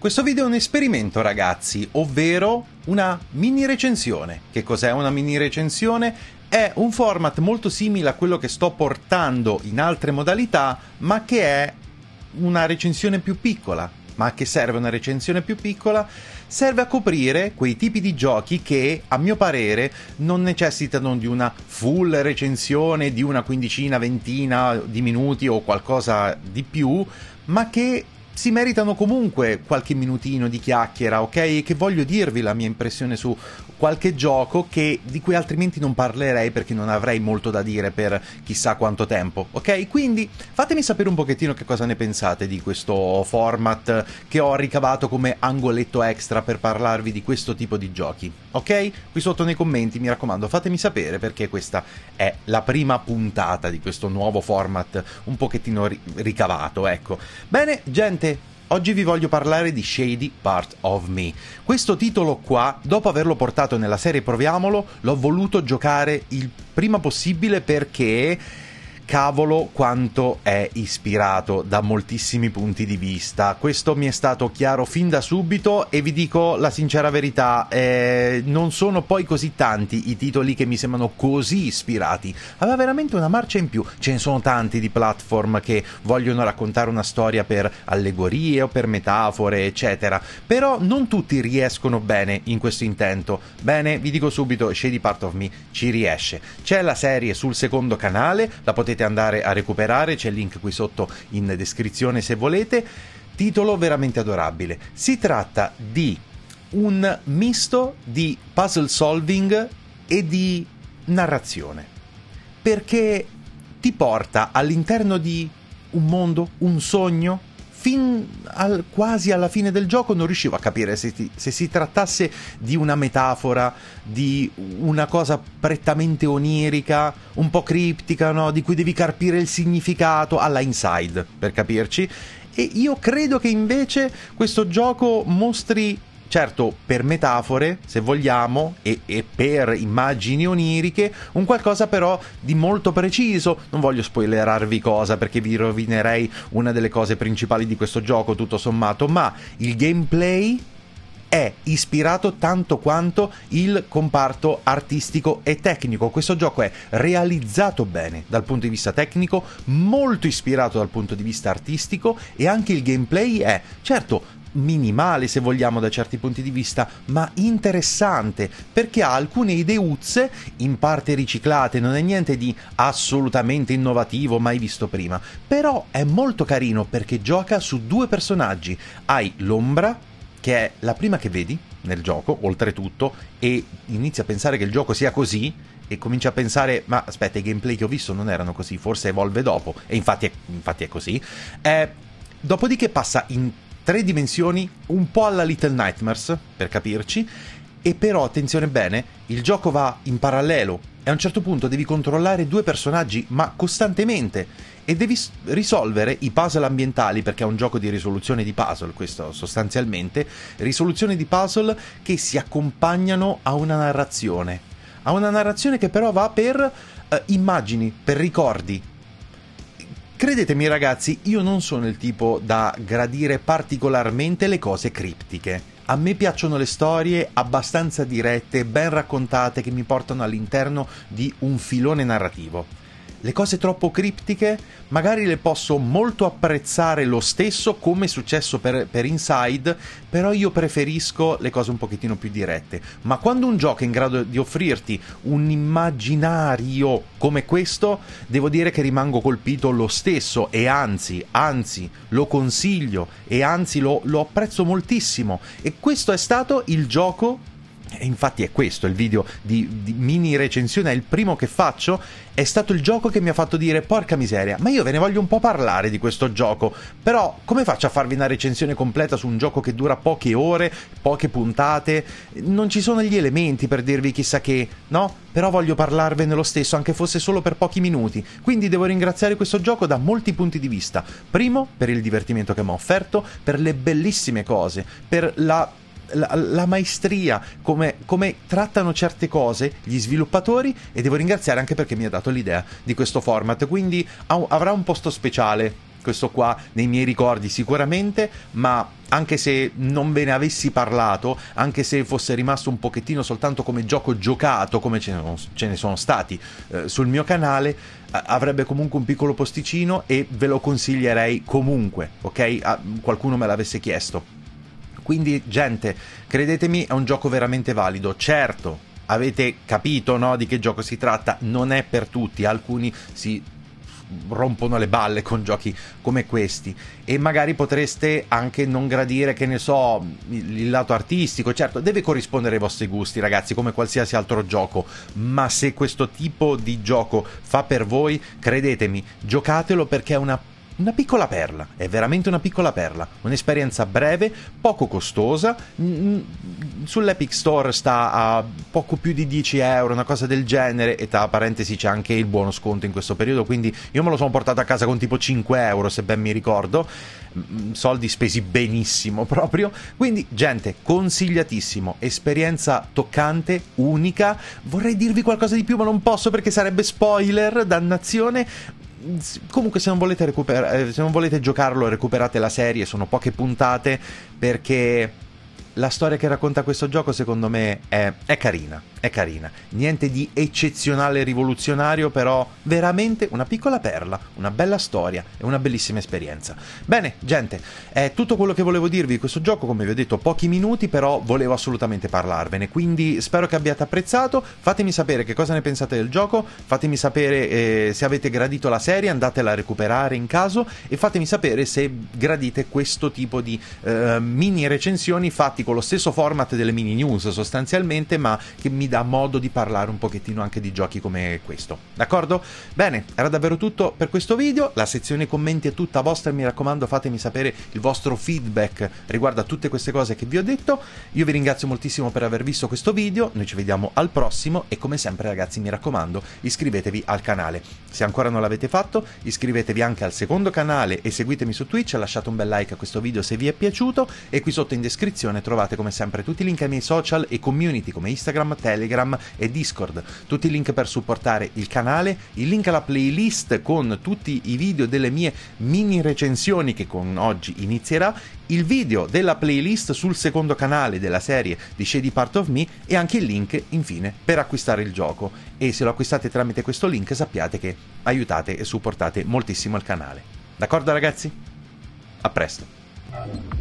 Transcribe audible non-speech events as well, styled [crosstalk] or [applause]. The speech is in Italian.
Questo video è un esperimento ragazzi, ovvero una mini recensione. Che cos'è una mini recensione? È un format molto simile a quello che sto portando in altre modalità, ma che è una recensione più piccola. Ma a che serve una recensione più piccola? Serve a coprire quei tipi di giochi che, a mio parere, non necessitano di una full recensione di una quindicina, ventina di minuti o qualcosa di più, ma che si meritano comunque qualche minutino di chiacchiera, ok? E che voglio dirvi la mia impressione su qualche gioco che, di cui altrimenti non parlerei perché non avrei molto da dire per chissà quanto tempo, ok? Quindi fatemi sapere un pochettino che cosa ne pensate di questo format che ho ricavato come angoletto extra per parlarvi di questo tipo di giochi, ok? Qui sotto nei commenti mi raccomando fatemi sapere perché questa è la prima puntata di questo nuovo format un pochettino ricavato, ecco. Bene, gente Niente, Oggi vi voglio parlare di Shady Part of Me. Questo titolo qua, dopo averlo portato nella serie Proviamolo, l'ho voluto giocare il prima possibile perché cavolo quanto è ispirato da moltissimi punti di vista. Questo mi è stato chiaro fin da subito e vi dico la sincera verità, eh, non sono poi così tanti i titoli che mi sembrano così ispirati. Aveva veramente una marcia in più. Ce ne sono tanti di platform che vogliono raccontare una storia per allegorie o per metafore, eccetera. Però non tutti riescono bene in questo intento. Bene, vi dico subito, Shady Part of Me ci riesce. C'è la serie sul secondo canale, la potete potete andare a recuperare, c'è il link qui sotto in descrizione se volete. Titolo veramente adorabile. Si tratta di un misto di puzzle solving e di narrazione, perché ti porta all'interno di un mondo, un sogno, fin al, quasi alla fine del gioco non riuscivo a capire se, ti, se, si trattasse di una metafora, di una cosa prettamente onirica, un po' criptica, no? di cui devi carpire il significato, alla inside per capirci. E io credo che invece questo gioco mostri certo per metafore, se vogliamo, e, e per immagini oniriche, un qualcosa però di molto preciso. Non voglio spoilerarvi cosa perché vi rovinerei una delle cose principali di questo gioco, tutto sommato, ma il gameplay è ispirato tanto quanto il comparto artistico e tecnico. Questo gioco è realizzato bene dal punto di vista tecnico, molto ispirato dal punto di vista artistico e anche il gameplay è, certo, minimale se vogliamo da certi punti di vista, ma interessante perché ha alcune ideuzze, in parte riciclate, non è niente di assolutamente innovativo mai visto prima, però è molto carino perché gioca su due personaggi, hai l'ombra, che è la prima che vedi nel gioco, oltretutto, e inizi a pensare che il gioco sia così, e comincia a pensare: ma aspetta, i gameplay che ho visto non erano così, forse evolve dopo. E infatti è, infatti è così. Eh, dopodiché passa in tre dimensioni un po' alla Little Nightmares, per capirci, e però attenzione bene, il gioco va in parallelo e a un certo punto devi controllare due personaggi, ma costantemente, e devi risolvere i puzzle ambientali, perché è un gioco di risoluzione di puzzle, questo sostanzialmente, risoluzione di puzzle che si accompagnano a una narrazione, a una narrazione che però va per eh, immagini, per ricordi, Credetemi ragazzi, io non sono il tipo da gradire particolarmente le cose criptiche. A me piacciono le storie abbastanza dirette, ben raccontate, che mi portano all'interno di un filone narrativo le cose troppo criptiche magari le posso molto apprezzare lo stesso come è successo per, per, Inside, però io preferisco le cose un pochettino più dirette. Ma quando un gioco è in grado di offrirti un immaginario come questo, devo dire che rimango colpito lo stesso e anzi, anzi, lo consiglio e anzi lo, lo apprezzo moltissimo. E questo è stato il gioco e infatti è questo il video di, di, mini recensione, è il primo che faccio, è stato il gioco che mi ha fatto dire porca miseria, ma io ve ne voglio un po' parlare di questo gioco, però come faccio a farvi una recensione completa su un gioco che dura poche ore, poche puntate, non ci sono gli elementi per dirvi chissà che, no? Però voglio parlarvene lo stesso, anche fosse solo per pochi minuti, quindi devo ringraziare questo gioco da molti punti di vista, primo per il divertimento che mi ha offerto, per le bellissime cose, per la la, la maestria, come, come, trattano certe cose gli sviluppatori e devo ringraziare anche perché mi ha dato l'idea di questo format, quindi avrà un posto speciale questo qua nei miei ricordi sicuramente, ma anche se non ve ne avessi parlato, anche se fosse rimasto un pochettino soltanto come gioco giocato, come ce ne sono, stati eh, sul mio canale, avrebbe comunque un piccolo posticino e ve lo consiglierei comunque, ok? A qualcuno me l'avesse chiesto. Quindi, gente, credetemi, è un gioco veramente valido. Certo, avete capito no, di che gioco si tratta, non è per tutti, alcuni si rompono le balle con giochi come questi e magari potreste anche non gradire che ne so il lato artistico certo deve corrispondere ai vostri gusti ragazzi come qualsiasi altro gioco ma se questo tipo di gioco fa per voi credetemi giocatelo perché è una una piccola perla, è veramente una piccola perla, un'esperienza breve, poco costosa, sull'Epic Store sta a poco più di 10 euro, una cosa del genere, e tra parentesi c'è anche il buono sconto in questo periodo, quindi io me lo sono portato a casa con tipo 5 euro se ben mi ricordo, soldi spesi benissimo [laughs] proprio, quindi gente consigliatissimo, esperienza toccante, unica, vorrei dirvi qualcosa di più ma non posso perché sarebbe spoiler, dannazione, comunque se non, volete recuper- eh, se non volete giocarlo recuperate la serie, sono poche puntate perché la storia che racconta questo gioco secondo me è, è, carina, è carina. Niente di eccezionale rivoluzionario, però veramente una piccola perla, una bella storia e una bellissima esperienza. Bene, gente, è tutto quello che volevo dirvi di questo gioco, come vi ho detto, pochi minuti, però volevo assolutamente parlarvene, quindi spero che abbiate apprezzato, fatemi sapere che cosa ne pensate del gioco, fatemi sapere eh, se avete gradito la serie, andatela a recuperare in caso e fatemi sapere se gradite questo tipo di eh, mini recensioni fatte fatti con lo stesso format delle mini news sostanzialmente, ma che mi dà modo di parlare un pochettino anche di giochi come questo. D'accordo? Bene, era davvero tutto per questo video. La sezione commenti è tutta vostra, mi raccomando, fatemi sapere il vostro feedback riguardo a tutte queste cose che vi ho detto. Io vi ringrazio moltissimo per aver visto questo video, noi ci vediamo al prossimo e come sempre ragazzi mi raccomando iscrivetevi al canale. Se ancora non l'avete fatto iscrivetevi anche al secondo canale e seguitemi su Twitch, lasciate un bel like a questo video se vi è piaciuto e qui sotto in descrizione trovate trovate come sempre tutti i link ai miei social e community come Instagram, Telegram e Discord, tutti i link per supportare il canale, il link alla playlist con tutti i video delle mie mini recensioni che con oggi inizierà, il video della playlist sul secondo canale della serie di Shady Part of Me e anche il link infine per acquistare il gioco e se lo acquistate tramite questo link sappiate che aiutate e supportate moltissimo il canale. D'accordo ragazzi? A presto!